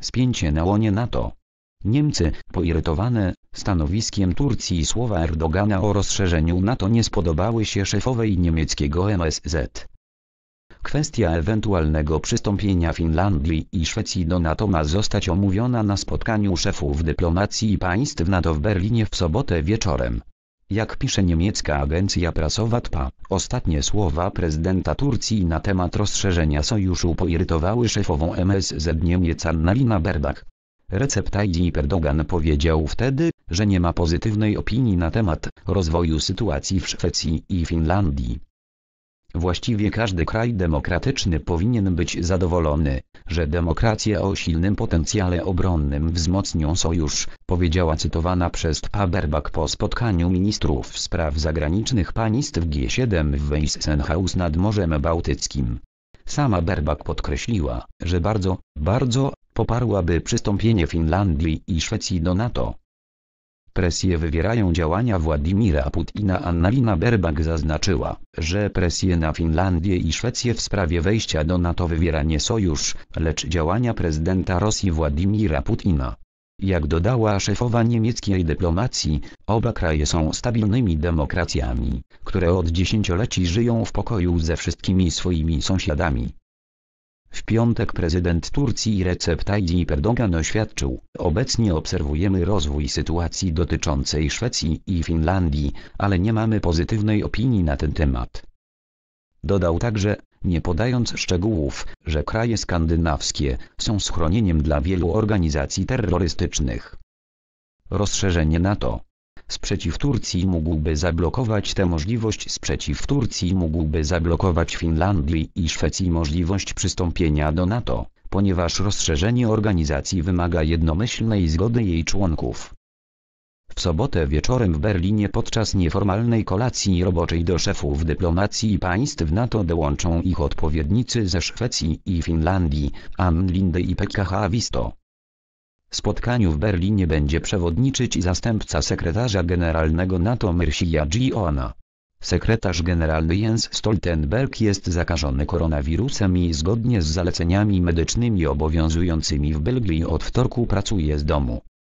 spięcie na łonie NATO. Niemcy, poirytowane stanowiskiem Turcji i słowa Erdogana o rozszerzeniu NATO nie spodobały się szefowej niemieckiego MSZ. Kwestia ewentualnego przystąpienia Finlandii i Szwecji do NATO ma zostać omówiona na spotkaniu szefów dyplomacji i państw NATO w Berlinie w sobotę wieczorem. Jak pisze niemiecka agencja prasowa TPA, ostatnie słowa prezydenta Turcji na temat rozszerzenia sojuszu poirytowały szefową MSZ Niemiec Annalina Berbak. Recep Tayyip Erdogan powiedział wtedy, że nie ma pozytywnej opinii na temat rozwoju sytuacji w Szwecji i Finlandii. Właściwie każdy kraj demokratyczny powinien być zadowolony, że demokracje o silnym potencjale obronnym wzmocnią sojusz, powiedziała cytowana przez Paberbak po spotkaniu ministrów spraw zagranicznych państw G7 w Weissenhaus nad Morzem Bałtyckim. Sama Berbak podkreśliła, że bardzo, bardzo poparłaby przystąpienie Finlandii i Szwecji do NATO. Presję wywierają działania Władimira Putina. Annalina Berbak zaznaczyła, że presję na Finlandię i Szwecję w sprawie wejścia do NATO wywiera nie sojusz, lecz działania prezydenta Rosji Władimira Putina. Jak dodała szefowa niemieckiej dyplomacji, oba kraje są stabilnymi demokracjami, które od dziesięcioleci żyją w pokoju ze wszystkimi swoimi sąsiadami. W piątek prezydent Turcji Recep Tayyip Erdogan oświadczył, obecnie obserwujemy rozwój sytuacji dotyczącej Szwecji i Finlandii, ale nie mamy pozytywnej opinii na ten temat. Dodał także, nie podając szczegółów, że kraje skandynawskie są schronieniem dla wielu organizacji terrorystycznych. Rozszerzenie NATO Sprzeciw Turcji mógłby zablokować tę możliwość. Sprzeciw Turcji mógłby zablokować Finlandii i Szwecji możliwość przystąpienia do NATO, ponieważ rozszerzenie organizacji wymaga jednomyślnej zgody jej członków. W sobotę wieczorem w Berlinie podczas nieformalnej kolacji roboczej do szefów dyplomacji państw NATO dołączą ich odpowiednicy ze Szwecji i Finlandii, Ann Linde i Pekka Haavisto. Spotkaniu w Berlinie będzie przewodniczyć zastępca sekretarza generalnego NATO Mircea Giona. Sekretarz generalny Jens Stoltenberg jest zakażony koronawirusem i zgodnie z zaleceniami medycznymi obowiązującymi w Belgii od wtorku pracuje z domu.